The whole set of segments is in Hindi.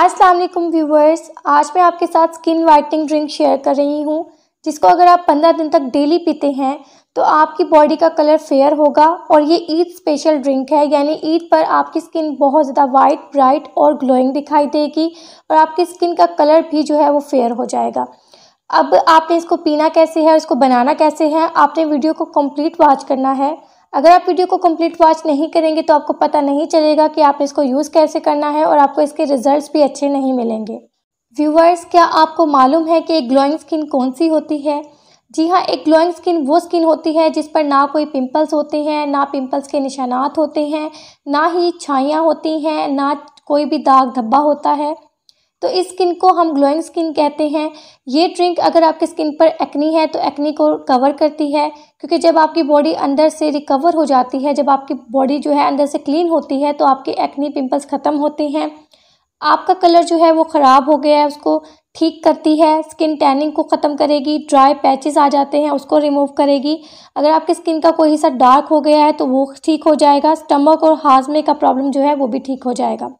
असलम व्यूवर्स आज मैं आपके साथ स्किन वाइटनिंग ड्रिंक शेयर कर रही हूँ जिसको अगर आप पंद्रह दिन तक डेली पीते हैं तो आपकी बॉडी का कलर फेयर होगा और ये ईद स्पेशल ड्रिंक है यानी ईद पर आपकी स्किन बहुत ज़्यादा वाइट ब्राइट और ग्लोइंग दिखाई देगी और आपकी स्किन का कलर भी जो है वो फेयर हो जाएगा अब आपने इसको पीना कैसे है इसको बनाना कैसे है आपने वीडियो को कम्प्लीट वॉच करना है अगर आप वीडियो को कंप्लीट वॉच नहीं करेंगे तो आपको पता नहीं चलेगा कि आप इसको यूज़ कैसे करना है और आपको इसके रिजल्ट्स भी अच्छे नहीं मिलेंगे व्यूवर्स क्या आपको मालूम है कि एक ग्लोइंग स्किन कौन सी होती है जी हाँ एक ग्लोइंग स्किन वो स्किन होती है जिस पर ना कोई पिंपल्स होते हैं ना पिंपल्स के निशानात होते हैं ना ही छाइयाँ होती हैं ना कोई भी दाग धब्बा होता है तो इस स्किन को हम ग्लोइंग स्किन कहते हैं ये ड्रिंक अगर आपकी स्किन पर एक्नी है तो एक्नी को कवर करती है क्योंकि जब आपकी बॉडी अंदर से रिकवर हो जाती है जब आपकी बॉडी जो है अंदर से क्लीन होती है तो आपके एक्नी पिंपल्स ख़त्म होते हैं आपका कलर जो है वो ख़राब हो गया है उसको ठीक करती है स्किन टैनिंग को ख़त्म करेगी ड्राई पैचेस आ जाते हैं उसको रिमूव करेगी अगर आपकी स्किन का कोई हिस्सा डार्क हो गया है तो वो ठीक हो जाएगा स्टमक और हाजमे का प्रॉब्लम जो है वो भी ठीक हो जाएगा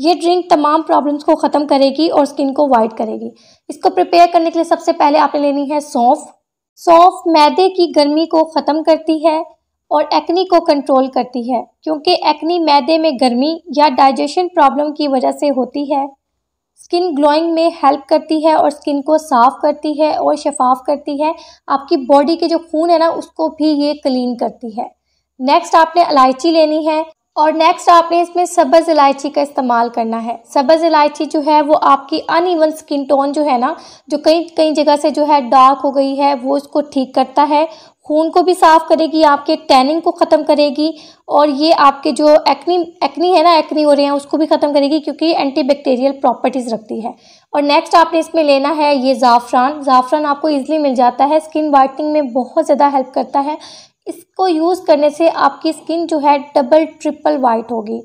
ये ड्रिंक तमाम प्रॉब्लम्स को ख़त्म करेगी और स्किन को वाइट करेगी इसको प्रिपेयर करने के लिए सबसे पहले आपने लेनी है सौंफ सौंफ मैदे की गर्मी को ख़त्म करती है और एक्नी को कंट्रोल करती है क्योंकि एक्नी मैदे में गर्मी या डाइजेशन प्रॉब्लम की वजह से होती है स्किन ग्लोइंग में हेल्प करती है और स्किन को साफ़ करती है और शफाफ करती है आपकी बॉडी के जो खून है ना उसको भी ये क्लीन करती है नेक्स्ट आपने इलायची लेनी है और नेक्स्ट आपने इसमें सब्ज़ इलायची का इस्तेमाल करना है सब्ज़ इलायची जो है वो आपकी अनइवन स्किन टोन जो है ना जो कई कई जगह से जो है डार्क हो गई है वो उसको ठीक करता है खून को भी साफ़ करेगी आपके टैनिंग को ख़त्म करेगी और ये आपके जो एक्नी एक्नी है ना एक्नी हो रहे हैं उसको भी ख़त्म करेगी क्योंकि एंटी बैक्टीरियल प्रॉपर्टीज़ रखती है और नेक्स्ट आपने इसमें लेना है ये ज़ाफ़रान ज़ाफ़रान आपको ईजिली मिल जाता है स्किन वाइटनिंग में बहुत ज़्यादा हेल्प करता है इसको यूज़ करने से आपकी स्किन जो है डबल ट्रिपल वाइट होगी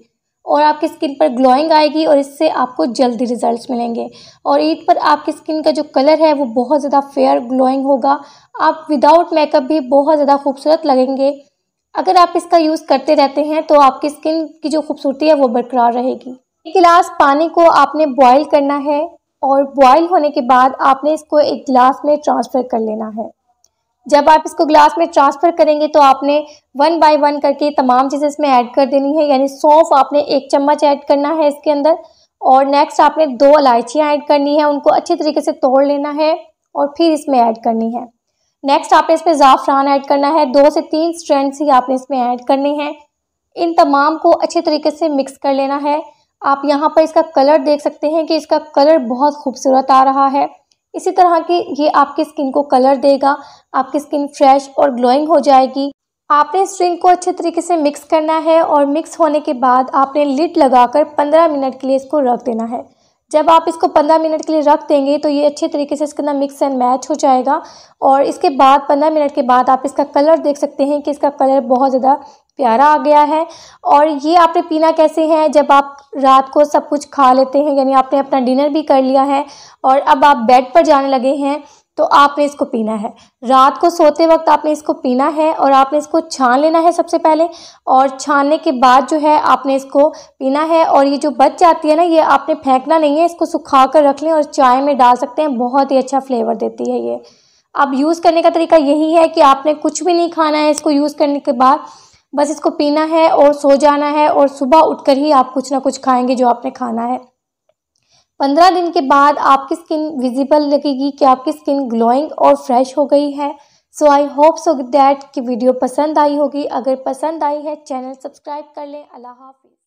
और आपकी स्किन पर ग्लोइंग आएगी और इससे आपको जल्दी रिजल्ट्स मिलेंगे और ईद पर आपकी स्किन का जो कलर है वो बहुत ज़्यादा फेयर ग्लोइंग होगा आप विदाउट मेकअप भी बहुत ज़्यादा खूबसूरत लगेंगे अगर आप इसका यूज़ करते रहते हैं तो आपकी स्किन की जो खूबसूरती है वो बरकरार रहेगी एक गिलास पानी को आपने बॉयल करना है और बॉयल होने के बाद आपने इसको एक गिलास में ट्रांसफ़र कर लेना है जब आप इसको ग्लास में ट्रांसफ़र करेंगे तो आपने वन बाय वन करके तमाम चीज़ें इसमें ऐड कर देनी है यानी सौंफ आपने एक चम्मच ऐड करना है इसके अंदर और नेक्स्ट आपने दो इलायचियाँ ऐड करनी है उनको अच्छे तरीके से तोड़ लेना है और फिर इसमें ऐड करनी है नेक्स्ट आपने इसमें ज़ाफ़रान ऐड करना है दो से तीन स्ट्रेंड्स ही आपने इसमें ऐड करने हैं इन तमाम को अच्छे तरीके से मिक्स कर लेना है आप यहाँ पर इसका कलर देख सकते हैं कि इसका कलर बहुत खूबसूरत आ रहा है इसी तरह के ये आपकी स्किन को कलर देगा आपकी स्किन फ्रेश और ग्लोइंग हो जाएगी आपने इस ड्रिंक को अच्छे तरीके से मिक्स करना है और मिक्स होने के बाद आपने लिट लगाकर 15 मिनट के लिए इसको रख देना है जब आप इसको पंद्रह मिनट के लिए रख देंगे तो ये अच्छे तरीके से इसके अंदर मिक्स एंड मैच हो जाएगा और इसके बाद पंद्रह मिनट के बाद आप इसका कलर देख सकते हैं कि इसका कलर बहुत ज़्यादा प्यारा आ गया है और ये आपने पीना कैसे है जब आप रात को सब कुछ खा लेते हैं यानी आपने अपना डिनर भी कर लिया है और अब आप बेड पर जाने लगे हैं तो आपने इसको पीना है रात को सोते वक्त आपने इसको पीना है और आपने इसको छान लेना है सबसे पहले और छानने के बाद जो है आपने इसको पीना है और ये जो बच जाती है ना ये आपने फेंकना नहीं है इसको सुखा कर रख लें और चाय में डाल सकते हैं बहुत ही अच्छा फ्लेवर देती है ये अब यूज़ करने का तरीका यही है कि आपने कुछ भी नहीं खाना है इसको यूज़ करने के बाद बस इसको पीना है और सो जाना है और सुबह उठ ही आप कुछ ना कुछ खाएँगे जो आपने खाना है पंद्रह दिन के बाद आपकी स्किन विजिबल लगेगी कि आपकी स्किन ग्लोइंग और फ्रेश हो गई है so I hope so that कि वीडियो पसंद आई होगी अगर पसंद आई है चैनल सब्सक्राइब कर लें अल्लाह हाफिज़